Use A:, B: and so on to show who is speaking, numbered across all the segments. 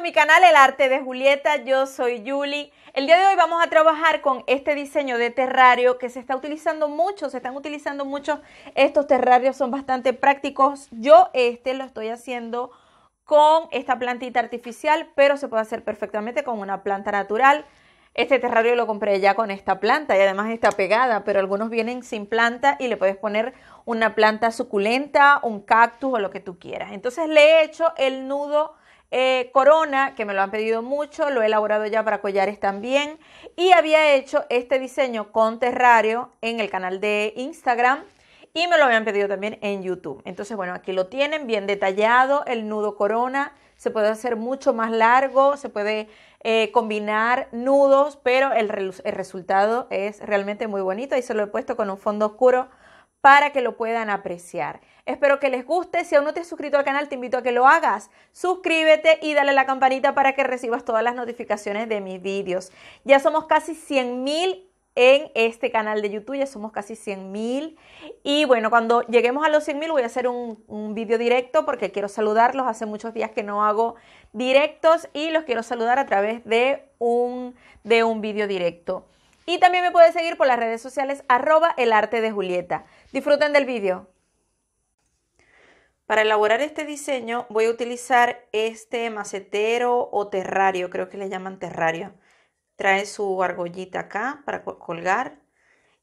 A: mi canal El Arte de Julieta, yo soy Julie. El día de hoy vamos a trabajar con este diseño de terrario que se está utilizando mucho, se están utilizando mucho estos terrarios, son bastante prácticos. Yo este lo estoy haciendo con esta plantita artificial, pero se puede hacer perfectamente con una planta natural. Este terrario lo compré ya con esta planta y además está pegada, pero algunos vienen sin planta y le puedes poner una planta suculenta, un cactus o lo que tú quieras. Entonces le he hecho el nudo eh, corona, que me lo han pedido mucho, lo he elaborado ya para collares también. Y había hecho este diseño con terrario en el canal de Instagram y me lo habían pedido también en YouTube. Entonces, bueno, aquí lo tienen bien detallado, el nudo corona. Se puede hacer mucho más largo, se puede eh, combinar nudos, pero el, el resultado es realmente muy bonito y se lo he puesto con un fondo oscuro para que lo puedan apreciar. Espero que les guste. Si aún no te has suscrito al canal, te invito a que lo hagas. Suscríbete y dale la campanita para que recibas todas las notificaciones de mis vídeos. Ya somos casi 100.000 en este canal de YouTube, ya somos casi 100.000 Y bueno, cuando lleguemos a los 100.000 voy a hacer un, vídeo directo porque quiero saludarlos. Hace muchos días que no hago directos y los quiero saludar a través de un, de un vídeo directo. Y también me puedes seguir por las redes sociales arroba el arte de Julieta. Disfruten del vídeo. Para elaborar este diseño voy a utilizar este macetero o terrario, creo que le llaman terrario. Trae su argollita acá para colgar.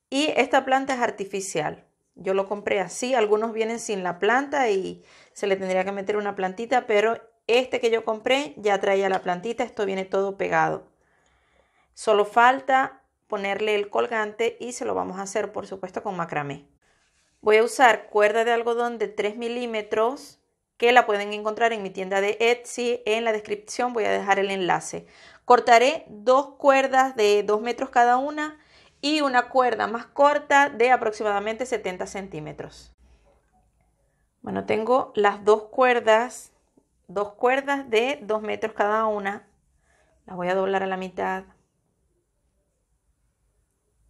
A: Y esta planta es artificial. Yo lo compré así, algunos vienen sin la planta y se le tendría que meter una plantita, pero este que yo compré ya traía la plantita, esto viene todo pegado. Solo falta ponerle el colgante y se lo vamos a hacer por supuesto con macramé. Voy a usar cuerda de algodón de 3 milímetros que la pueden encontrar en mi tienda de Etsy. En la descripción voy a dejar el enlace. Cortaré dos cuerdas de 2 metros cada una y una cuerda más corta de aproximadamente 70 centímetros. Bueno, tengo las dos cuerdas, dos cuerdas de 2 metros cada una. Las voy a doblar a la mitad.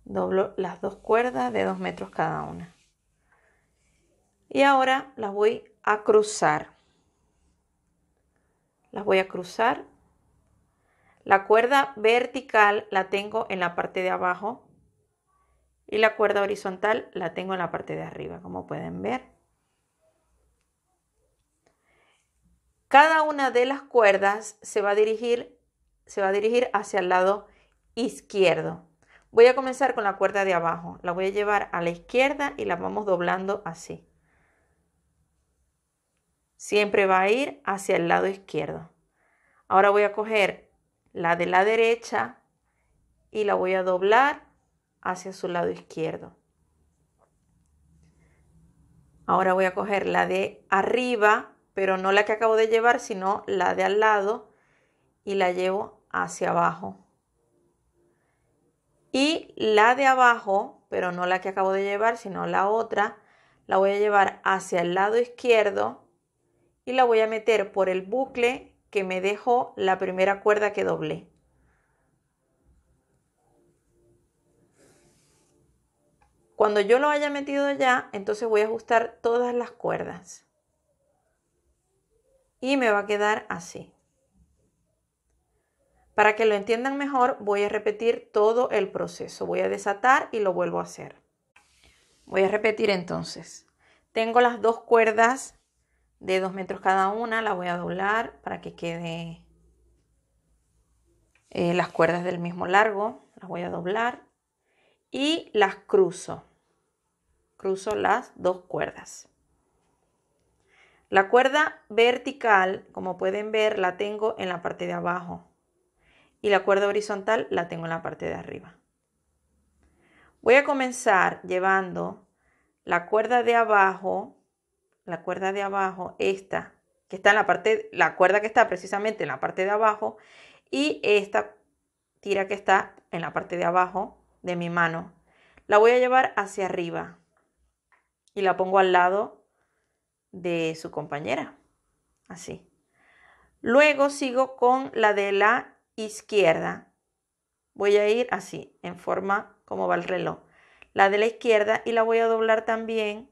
A: Doblo las dos cuerdas de 2 metros cada una. Y ahora las voy a cruzar. Las voy a cruzar. La cuerda vertical la tengo en la parte de abajo y la cuerda horizontal la tengo en la parte de arriba, como pueden ver. Cada una de las cuerdas se va a dirigir, se va a dirigir hacia el lado izquierdo. Voy a comenzar con la cuerda de abajo. La voy a llevar a la izquierda y la vamos doblando así. Siempre va a ir hacia el lado izquierdo. Ahora voy a coger la de la derecha y la voy a doblar hacia su lado izquierdo. Ahora voy a coger la de arriba, pero no la que acabo de llevar, sino la de al lado y la llevo hacia abajo. Y la de abajo, pero no la que acabo de llevar, sino la otra, la voy a llevar hacia el lado izquierdo y la voy a meter por el bucle que me dejó la primera cuerda que doblé. Cuando yo lo haya metido ya, entonces voy a ajustar todas las cuerdas. Y me va a quedar así. Para que lo entiendan mejor, voy a repetir todo el proceso. Voy a desatar y lo vuelvo a hacer. Voy a repetir entonces. Tengo las dos cuerdas de dos metros cada una. La voy a doblar para que quede eh, las cuerdas del mismo largo. Las voy a doblar y las cruzo. Cruzo las dos cuerdas. La cuerda vertical, como pueden ver, la tengo en la parte de abajo y la cuerda horizontal la tengo en la parte de arriba. Voy a comenzar llevando la cuerda de abajo, la cuerda de abajo, esta, que está en la parte, la cuerda que está precisamente en la parte de abajo, y esta tira que está en la parte de abajo de mi mano. La voy a llevar hacia arriba y la pongo al lado de su compañera. Así. Luego sigo con la de la izquierda. Voy a ir así, en forma como va el reloj. La de la izquierda y la voy a doblar también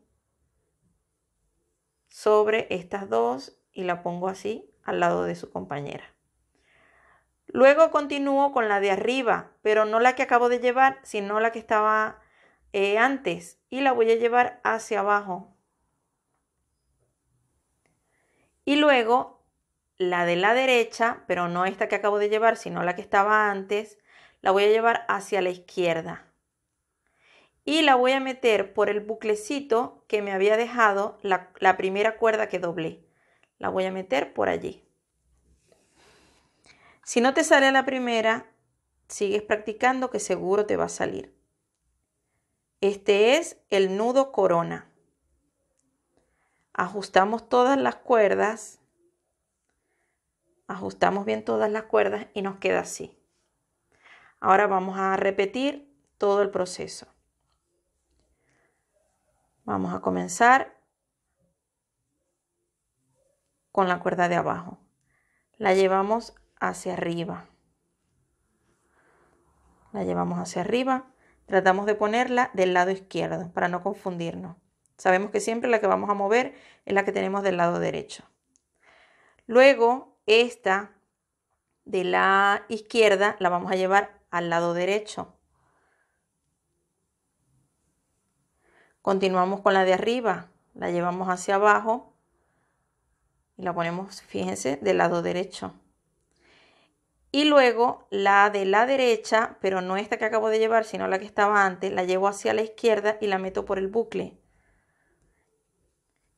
A: sobre estas dos y la pongo así al lado de su compañera. Luego continúo con la de arriba, pero no la que acabo de llevar, sino la que estaba eh, antes y la voy a llevar hacia abajo. Y luego la de la derecha, pero no esta que acabo de llevar, sino la que estaba antes, la voy a llevar hacia la izquierda. Y la voy a meter por el buclecito que me había dejado la, primera cuerda que doblé. La voy a meter por allí. Si no te sale la primera, sigues practicando que seguro te va a salir. Este es el nudo corona. Ajustamos todas las cuerdas ajustamos bien todas las cuerdas y nos queda así. Ahora vamos a repetir todo el proceso. Vamos a comenzar con la cuerda de abajo. La llevamos hacia arriba. La llevamos hacia arriba. Tratamos de ponerla del lado izquierdo para no confundirnos. Sabemos que siempre la que vamos a mover es la que tenemos del lado derecho. Luego esta de la izquierda la vamos a llevar al lado derecho. Continuamos con la de arriba, la llevamos hacia abajo y la ponemos, fíjense, del lado derecho. Y luego la de la derecha, pero no esta que acabo de llevar, sino la que estaba antes, la llevo hacia la izquierda y la meto por el bucle.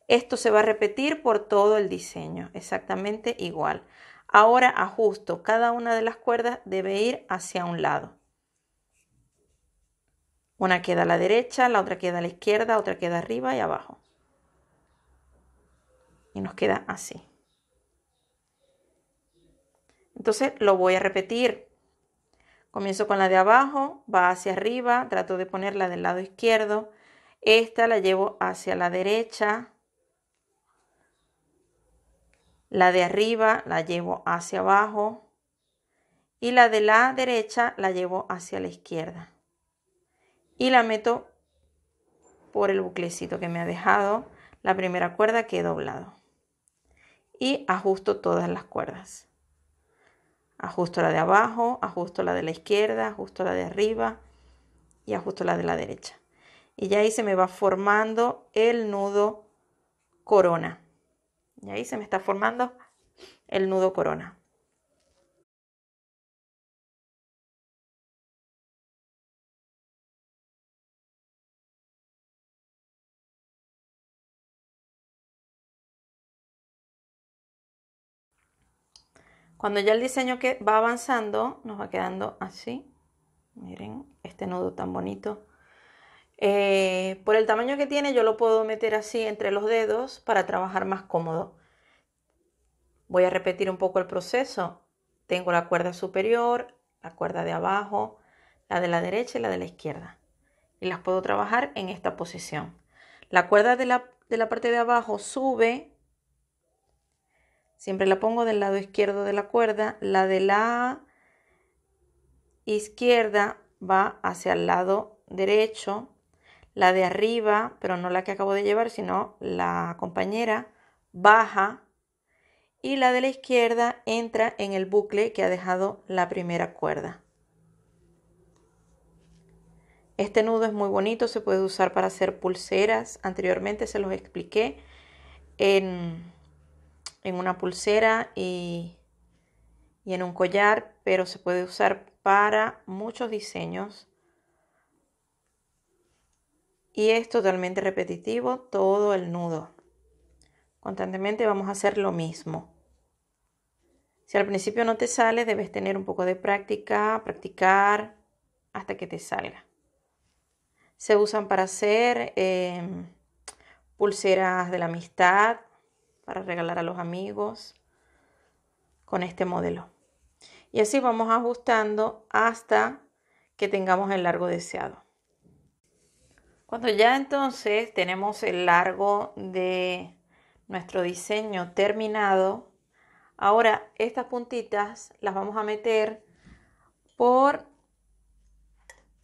A: Esto se va a repetir por todo el diseño, exactamente igual. Ahora ajusto, cada una de las cuerdas debe ir hacia un lado. Una queda a la derecha, la otra queda a la izquierda, otra queda arriba y abajo. Y nos queda así. Entonces lo voy a repetir. Comienzo con la de abajo, va hacia arriba, trato de ponerla del lado izquierdo. Esta la llevo hacia la derecha, la de arriba la llevo hacia abajo y la de la derecha la llevo hacia la izquierda. Y la meto por el buclecito que me ha dejado la primera cuerda que he doblado. Y ajusto todas las cuerdas. Ajusto la de abajo, ajusto la de la izquierda, ajusto la de arriba y ajusto la de la derecha. Y ya ahí se me va formando el nudo corona. Y ahí se me está formando el nudo corona. Cuando ya el diseño que va avanzando, nos va quedando así. Miren este nudo tan bonito eh, por el tamaño que tiene yo lo puedo meter así entre los dedos para trabajar más cómodo. Voy a repetir un poco el proceso. Tengo la cuerda superior, la cuerda de abajo, la de la derecha y la de la izquierda. Y las puedo trabajar en esta posición. La cuerda de la parte de abajo sube. Siempre la pongo del lado izquierdo de la cuerda. La de la izquierda va hacia el lado derecho la de arriba, pero no la que acabo de llevar, sino la compañera, baja y la de la izquierda entra en el bucle que ha dejado la primera cuerda. Este nudo es muy bonito, se puede usar para hacer pulseras. Anteriormente se los expliqué en, en una pulsera y, y en un collar, pero se puede usar para muchos diseños y es totalmente repetitivo todo el nudo. Constantemente vamos a hacer lo mismo. Si al principio no te sale, debes tener un poco de práctica, practicar hasta que te salga. Se usan para hacer em, pulseras de la amistad, para regalar a los amigos con este modelo. Y así vamos ajustando hasta que tengamos el largo deseado. Cuando ya entonces tenemos el largo de nuestro diseño terminado, ahora estas puntitas las vamos a meter por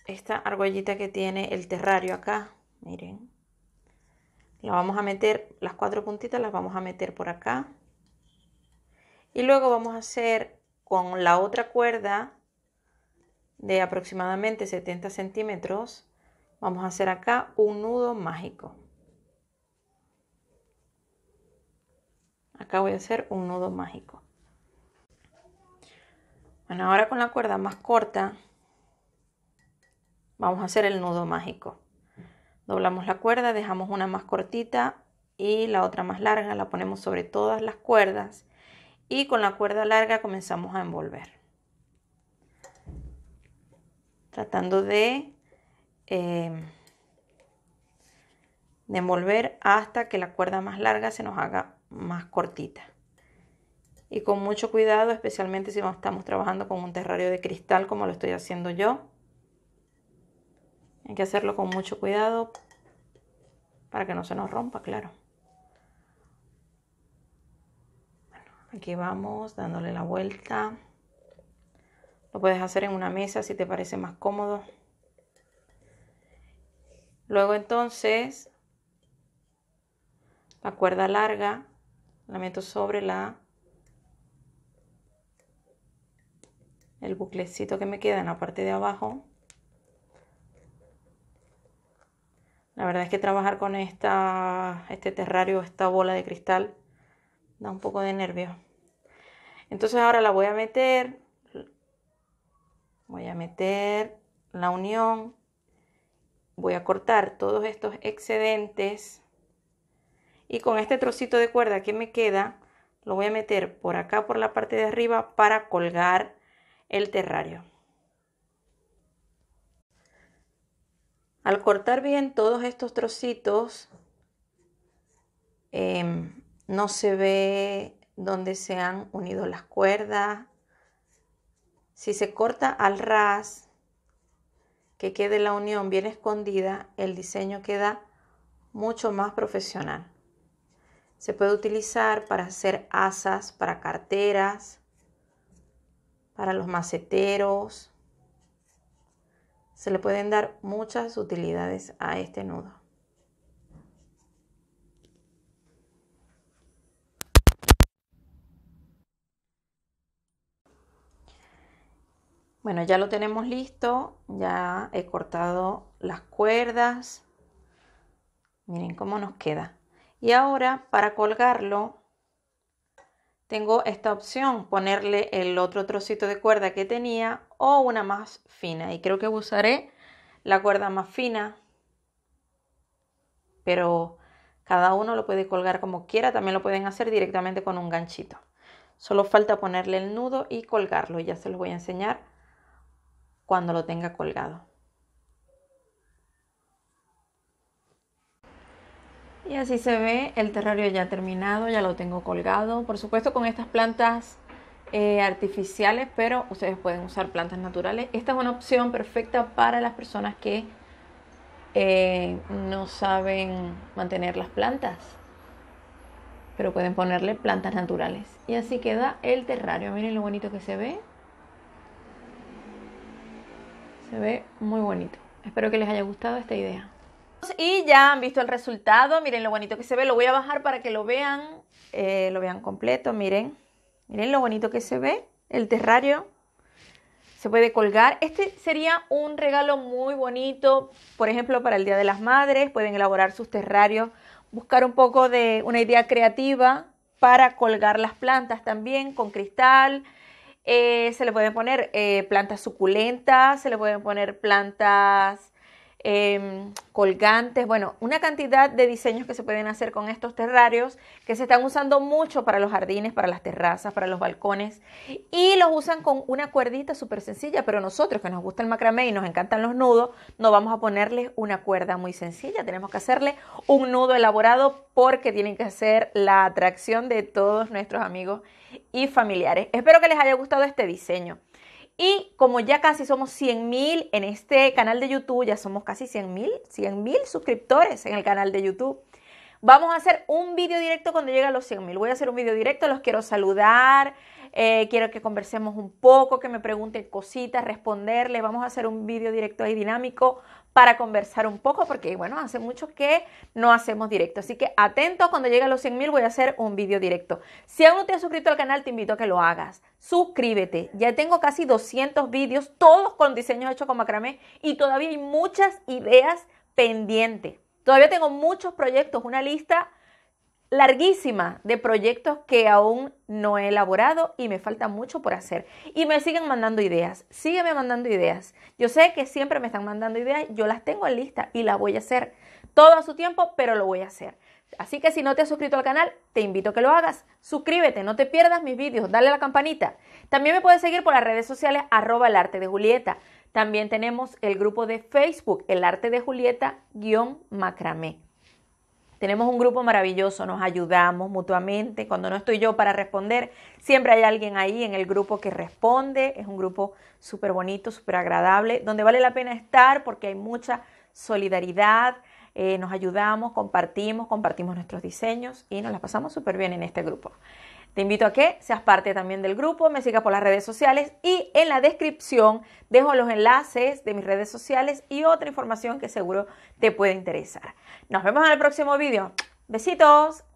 A: esta argollita que tiene el terrario acá, miren. La vamos a meter, las cuatro puntitas las vamos a meter por acá. Y luego vamos a hacer con la otra cuerda de aproximadamente 70 centímetros Vamos a hacer acá un nudo mágico. Acá voy a hacer un nudo mágico. Bueno, ahora con la cuerda más corta vamos a hacer el nudo mágico. Doblamos la cuerda, dejamos una más cortita y la otra más larga, la ponemos sobre todas las cuerdas y con la cuerda larga comenzamos a envolver. Tratando de eh, de envolver hasta que la cuerda más larga se nos haga más cortita. Y con mucho cuidado, especialmente si estamos trabajando con un terrario de cristal como lo estoy haciendo yo. Hay que hacerlo con mucho cuidado para que no se nos rompa, claro. aquí vamos dándole la vuelta. Lo puedes hacer en una mesa si te parece más cómodo. Luego entonces la cuerda larga la meto sobre la el buclecito que me queda en la parte de abajo. La verdad es que trabajar con esta, este terrario, esta bola de cristal, da un poco de nervio. Entonces ahora la voy a meter, voy a meter la unión voy a cortar todos estos excedentes y con este trocito de cuerda que me queda lo voy a meter por acá por la parte de arriba para colgar el terrario. Al cortar bien todos estos trocitos em, no se ve dónde se han unido las cuerdas. Si se corta al ras que quede la unión bien escondida, el diseño queda mucho más profesional. Se puede utilizar para hacer asas, para carteras, para los maceteros. Se le pueden dar muchas utilidades a este nudo. Bueno, ya lo tenemos listo, ya he cortado las cuerdas. Miren cómo nos queda. Y ahora para colgarlo tengo esta opción, ponerle el otro trocito de cuerda que tenía o una más fina. Y creo que usaré la cuerda más fina, pero cada uno lo puede colgar como quiera, también lo pueden hacer directamente con un ganchito. Solo falta ponerle el nudo y colgarlo, ya se los voy a enseñar cuando lo tenga colgado. Y así se ve el terrario ya terminado, ya lo tengo colgado. Por supuesto con estas plantas eh, artificiales, pero ustedes pueden usar plantas naturales. Esta es una opción perfecta para las personas que eh, no saben mantener las plantas. Pero pueden ponerle plantas naturales. Y así queda el terrario. Miren lo bonito que se ve. Se ve muy bonito. Espero que les haya gustado esta idea. Y ya han visto el resultado, miren lo bonito que se ve, lo voy a bajar para que lo vean, eh, lo vean completo, miren, miren lo bonito que se ve, el terrario se puede colgar. Este sería un regalo muy bonito, por ejemplo, para el Día de las Madres, pueden elaborar sus terrarios, buscar un poco de una idea creativa para colgar las plantas también con cristal, eh, se le pueden poner eh, plantas suculentas, se le pueden poner plantas Em, colgantes, bueno, una cantidad de diseños que se pueden hacer con estos terrarios que se están usando mucho para los jardines, para las terrazas, para los balcones y los usan con una cuerdita súper sencilla, pero nosotros que nos gusta el macramé y nos encantan los nudos, no vamos a ponerles una cuerda muy sencilla, tenemos que hacerle un nudo elaborado porque tienen que ser la atracción de todos nuestros amigos y familiares. Espero que les haya gustado este diseño. Y como ya casi somos 100.000 en este canal de YouTube, ya somos casi 100.000, mil suscriptores en el canal de YouTube. Vamos a hacer un video directo cuando llegue a los 100 mil. Voy a hacer un video directo, los quiero saludar, eh, quiero que conversemos un poco, que me pregunten cositas, responderles. Vamos a hacer un video directo ahí dinámico para conversar un poco, porque bueno, hace mucho que no hacemos directo. Así que atento, cuando llegue a los 100 mil voy a hacer un video directo. Si aún no te has suscrito al canal, te invito a que lo hagas. Suscríbete. Ya tengo casi 200 vídeos, todos con diseños hechos con macramé, y todavía hay muchas ideas pendientes. Todavía tengo muchos proyectos, una lista larguísima de proyectos que aún no he elaborado y me falta mucho por hacer. Y me siguen mandando ideas, sígueme mandando ideas. Yo sé que siempre me están mandando ideas, yo las tengo en lista y las voy a hacer todo a su tiempo, pero lo voy a hacer. Así que si no te has suscrito al canal, te invito a que lo hagas. Suscríbete, no te pierdas mis vídeos, dale a la campanita. También me puedes seguir por las redes sociales arroba el arte de Julieta. También tenemos el grupo de Facebook, El Arte de Julieta-Macramé. Tenemos un grupo maravilloso, nos ayudamos mutuamente. Cuando no estoy yo para responder, siempre hay alguien ahí en el grupo que responde. Es un grupo súper bonito, súper agradable, donde vale la pena estar porque hay mucha solidaridad. Eh, nos ayudamos, compartimos, compartimos nuestros diseños y nos las pasamos súper bien en este grupo. Te invito a que seas parte también del grupo, me sigas por las redes sociales y en la descripción dejo los enlaces de mis redes sociales y otra información que seguro te puede interesar. Nos vemos en el próximo vídeo. Besitos.